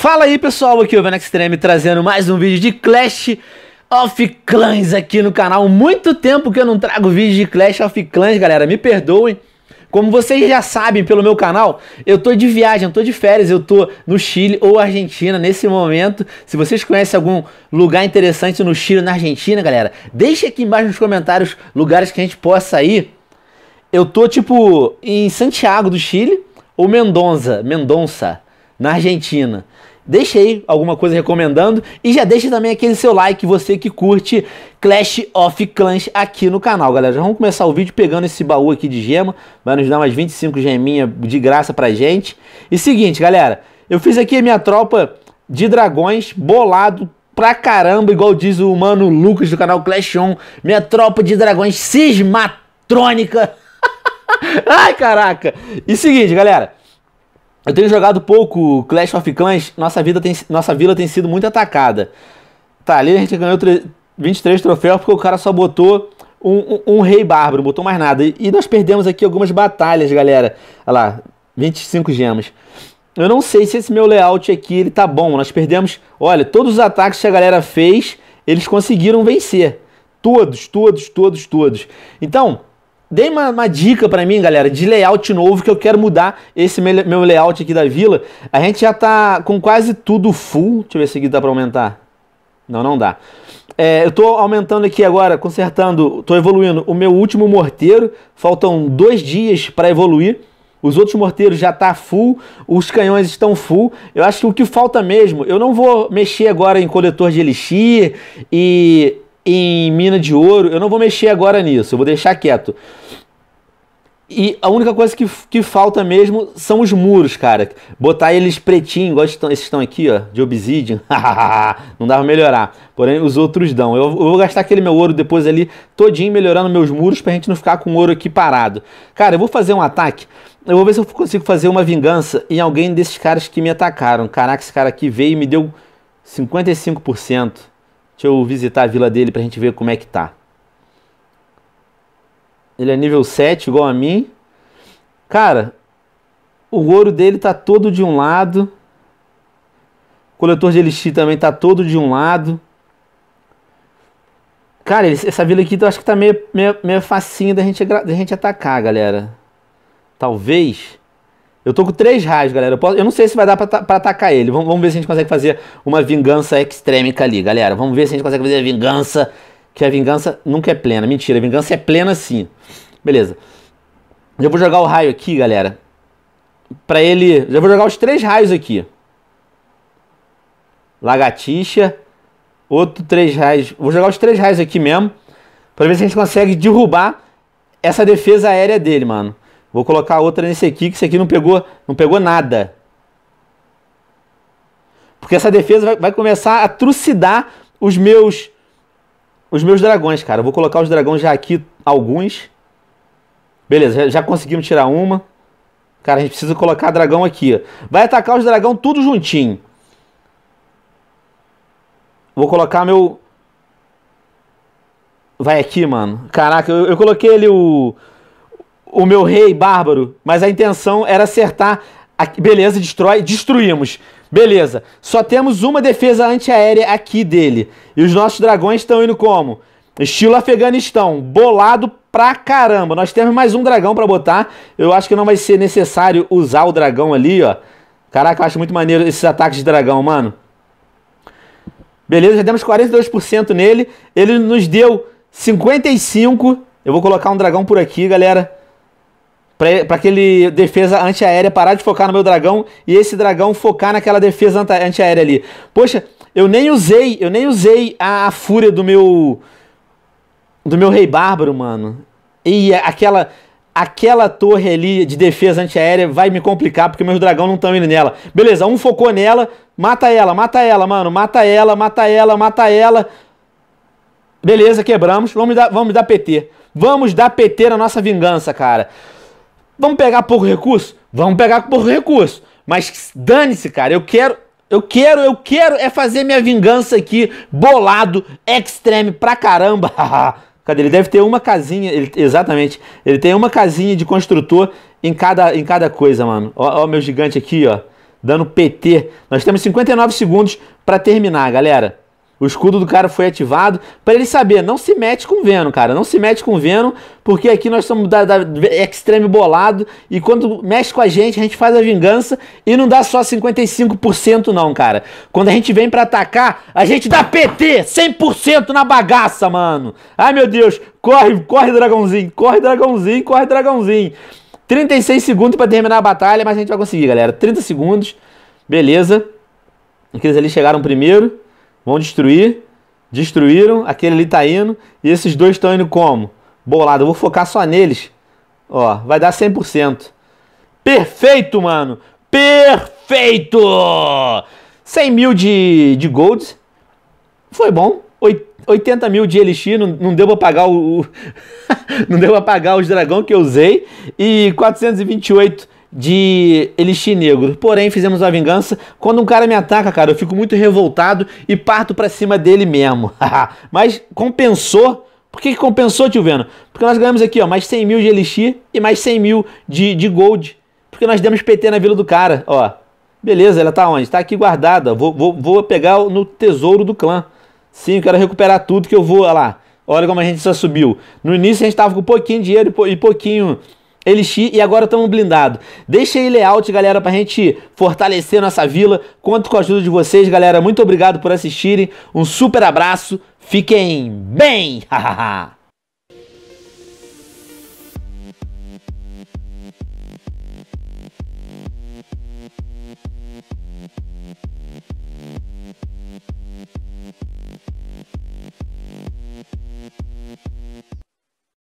Fala aí pessoal, aqui é o Venex Extreme trazendo mais um vídeo de Clash of Clans aqui no canal. Muito tempo que eu não trago vídeo de Clash of Clans, galera, me perdoem. Como vocês já sabem pelo meu canal, eu tô de viagem, eu tô de férias, eu tô no Chile ou Argentina nesse momento. Se vocês conhecem algum lugar interessante no Chile ou na Argentina, galera, deixa aqui embaixo nos comentários lugares que a gente possa ir. Eu tô tipo em Santiago do Chile ou Mendonça, Mendonça, na Argentina deixe aí alguma coisa recomendando e já deixe também aquele seu like, você que curte Clash of Clans aqui no canal, galera. Já vamos começar o vídeo pegando esse baú aqui de gema, vai nos dar umas 25 geminhas de graça pra gente. E seguinte, galera, eu fiz aqui a minha tropa de dragões bolado pra caramba, igual diz o mano Lucas do canal Clash On, minha tropa de dragões cismatrônica. Ai, caraca. E seguinte, galera, eu tenho jogado pouco Clash of Clans, nossa, vida tem, nossa vila tem sido muito atacada. Tá, ali a gente ganhou 23 troféus porque o cara só botou um, um, um rei bárbaro, botou mais nada. E, e nós perdemos aqui algumas batalhas, galera. Olha lá, 25 gemas. Eu não sei se esse meu layout aqui ele tá bom. Nós perdemos, olha, todos os ataques que a galera fez, eles conseguiram vencer. Todos, todos, todos, todos. Então, Dê uma, uma dica para mim, galera, de layout novo que eu quero mudar esse meu layout aqui da vila. A gente já tá com quase tudo full. Deixa eu ver se aqui dá para aumentar. Não, não dá. É, eu estou aumentando aqui agora, consertando, estou evoluindo o meu último morteiro. Faltam dois dias para evoluir. Os outros morteiros já tá full, os canhões estão full. Eu acho que o que falta mesmo, eu não vou mexer agora em coletor de elixir e em mina de ouro, eu não vou mexer agora nisso, eu vou deixar quieto. E a única coisa que, que falta mesmo são os muros, cara. Botar eles pretinho, igual esses estão aqui, ó, de obsidian. não dá pra melhorar. Porém, os outros dão. Eu, eu, vou gastar aquele meu ouro depois ali, todinho, melhorando meus muros pra gente não ficar com ouro aqui parado. Cara, eu vou fazer um ataque. Eu vou ver se eu consigo fazer uma vingança em alguém desses caras que me atacaram. Caraca, esse cara aqui veio e me deu 55%. Deixa eu visitar a vila dele pra gente ver como é que tá. Ele é nível 7, igual a mim. Cara, o ouro dele tá todo de um lado. O coletor de elixir também tá todo de um lado. Cara, essa vila aqui eu acho que tá meio, meio, meio facinho da gente, da gente atacar, galera. Talvez eu tô com três raios, galera. Eu, posso, eu não sei se vai dar pra, pra atacar ele. Vamos, vamos, ver se a gente consegue fazer uma vingança extrêmica ali, galera. Vamos ver se a gente consegue fazer a vingança. Que a vingança nunca é plena. Mentira, a vingança é plena sim. Beleza. Já vou jogar o raio aqui, galera. Pra ele... Já vou jogar os três raios aqui. Lagatixa, Outro três raios. Vou jogar os três raios aqui mesmo. Pra ver se a gente consegue derrubar essa defesa aérea dele, mano. Vou colocar outra nesse aqui, que esse aqui não pegou, não pegou nada. Porque essa defesa vai, vai começar a trucidar os meus os meus dragões, cara. vou colocar os dragões já aqui, alguns. Beleza, já, já conseguimos tirar uma. Cara, a gente precisa colocar dragão aqui. Vai atacar os dragão tudo juntinho. Vou colocar meu... Vai aqui, mano. Caraca, eu, eu coloquei ele o o meu rei bárbaro, mas a intenção era acertar. A... Beleza, destrói, destruímos. Beleza, só temos uma defesa antiaérea aqui dele. E os nossos dragões estão indo como? Estilo Afeganistão, bolado pra caramba. Nós temos mais um dragão para botar. Eu acho que não vai ser necessário usar o dragão ali, ó. Caraca, eu acho muito maneiro esses ataques de dragão, mano. Beleza, já demos 42% nele. Ele nos deu 55. Eu vou colocar um dragão por aqui, galera para aquele defesa antiaérea parar de focar no meu dragão e esse dragão focar naquela defesa antiaérea ali. Poxa, eu nem usei, eu nem usei a, a fúria do meu do meu rei bárbaro, mano. E aquela aquela torre ali de defesa antiaérea vai me complicar porque meus dragões não estão indo nela. Beleza, um focou nela, mata ela, mata ela, mano, mata ela, mata ela, mata ela. Beleza, quebramos. Vamos dar, vamos dar PT. Vamos dar PT na nossa vingança, cara. Vamos pegar pouco recurso? Vamos pegar pouco recurso. Mas dane-se, cara, eu quero eu quero, eu quero é fazer minha vingança aqui, bolado, extreme pra caramba. Cadê? Ele deve ter uma casinha, ele, exatamente. Ele tem uma casinha de construtor em cada, em cada coisa, mano. Ó, ó meu gigante aqui, ó, dando PT. Nós temos 59 segundos para terminar, galera. O escudo do cara foi ativado para ele saber, não se mete com o Venom, cara, não se mete com o Venom, porque aqui nós estamos da, da extreme bolado e quando mexe com a gente, a gente faz a vingança e não dá só 55% não, cara. Quando a gente vem para atacar, a gente dá PT 100% na bagaça, mano. Ai, meu Deus, corre, corre dragãozinho, corre dragãozinho, corre dragãozinho. 36 segundos para terminar a batalha, mas a gente vai conseguir, galera. 30 segundos. Beleza. Aqueles ali chegaram primeiro. Vão destruir. Destruíram. Aquele ali tá indo. E esses dois estão indo como? Bolado. Eu vou focar só neles. Ó, vai dar 100%. Perfeito, mano. Perfeito! 100 mil de, de gold. Foi bom. 80 mil de elixir, não, não deu pra pagar o. não deu pra pagar os dragão que eu usei. E 428 de Elixir Negro. Porém, fizemos a vingança. Quando um cara me ataca, cara, eu fico muito revoltado e parto para cima dele mesmo. Mas compensou. Por que, que compensou, tio Veno? Porque nós ganhamos aqui, ó, mais 100 mil de Elixir e mais 100 mil de, de Gold. Porque nós demos PT na vila do cara, ó. Beleza, ela tá onde? Tá aqui guardada. Vou, vou, vou pegar no tesouro do clã. Sim, eu quero recuperar tudo que eu vou, olha lá. Olha como a gente só subiu. No início a gente tava com pouquinho dinheiro e pouquinho Elixir e agora estamos blindado. Deixa aí layout, galera, pra gente fortalecer nossa vila. Conto com a ajuda de vocês, galera. Muito obrigado por assistirem. Um super abraço. Fiquem bem! Hahaha!